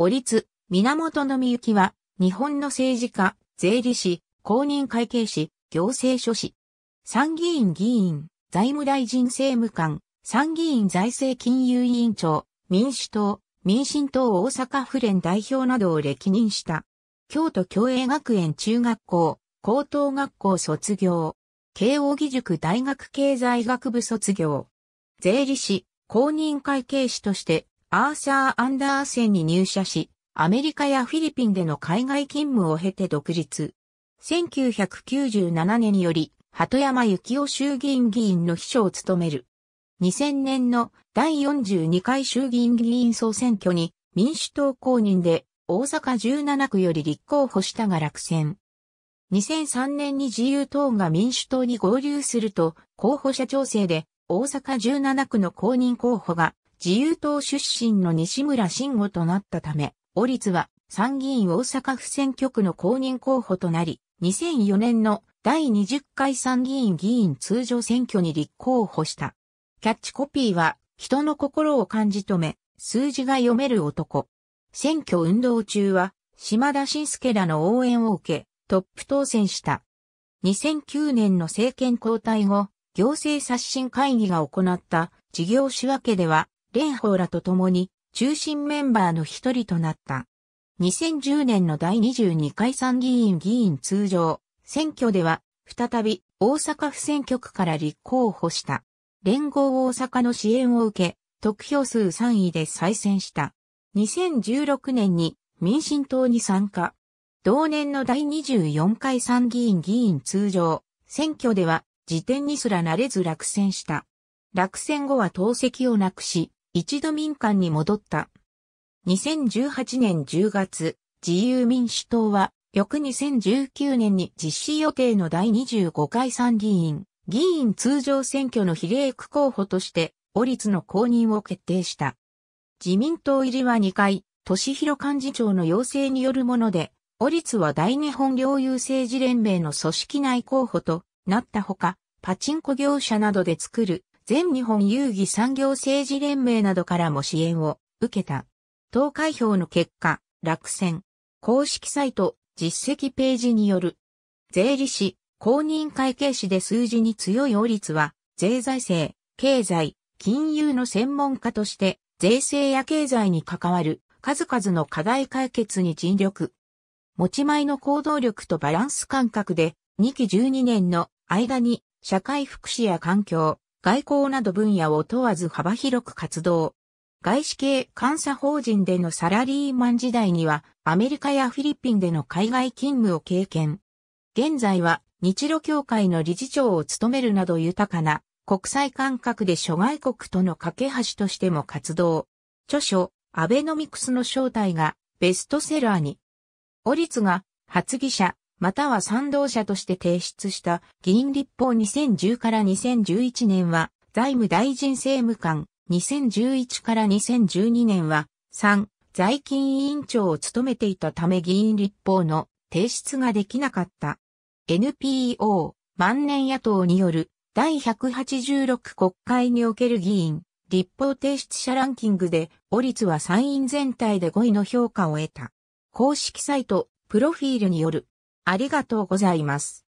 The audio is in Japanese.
お立、源のみゆきは、日本の政治家、税理士、公認会計士、行政書士。参議院議員、財務大臣政務官、参議院財政金融委員長、民主党、民進党大阪府連代表などを歴任した。京都共栄学園中学校、高等学校卒業。慶応義塾大学経済学部卒業。税理士、公認会計士としてアーサー・アンダーセンに入社し、アメリカやフィリピンでの海外勤務を経て独立。1997年により、鳩山幸夫衆議院議員の秘書を務める。2000年の第42回衆議院議員総選挙に民主党公認で大阪17区より立候補したが落選。2003年に自由党が民主党に合流すると候補者調整で大阪17区の公認候補が自由党出身の西村慎吾となったため、オリツは参議院大阪府選挙区の公認候補となり、2004年の第20回参議院議員通常選挙に立候補した。キャッチコピーは、人の心を感じ止め、数字が読める男。選挙運動中は、島田晋介らの応援を受け、トップ当選した。2009年の政権交代後、行政刷新会議が行った事業仕分けでは、蓮舫らと共に中心メンバーの一人となった。2010年の第22回参議院議員通常選挙では再び大阪府選挙区から立候補した。連合大阪の支援を受け、得票数3位で再選した。2016年に民進党に参加。同年の第24回参議院議員通常選挙では辞典にすらなれず落選した。落選後は党籍をなくし、一度民間に戻った。2018年10月、自由民主党は、翌2019年に実施予定の第25回参議院、議員通常選挙の比例区候補として、オリツの公認を決定した。自民党入りは2回、都市広幹事長の要請によるもので、オリツは大日本領有政治連盟の組織内候補となったほか、パチンコ業者などで作る全日本遊戯産業政治連盟などからも支援を受けた。投開票の結果、落選。公式サイト、実績ページによる。税理士、公認会計士で数字に強い王立は、税財政、経済、金融の専門家として、税制や経済に関わる数々の課題解決に尽力。持ち前の行動力とバランス感覚で、2期12年の間に社会福祉や環境、外交など分野を問わず幅広く活動。外資系監査法人でのサラリーマン時代にはアメリカやフィリピンでの海外勤務を経験。現在は日露協会の理事長を務めるなど豊かな国際感覚で諸外国との架け橋としても活動。著書、アベノミクスの正体がベストセラーに。オリツが発議者、または賛同者として提出した議員立法2010から2011年は財務大臣政務官、2011から2012年は3、財金委員長を務めていたため議員立法の提出ができなかった。NPO、万年野党による第186国会における議員、立法提出者ランキングで、オ律は参院全体で5位の評価を得た。公式サイト、プロフィールによるありがとうございます。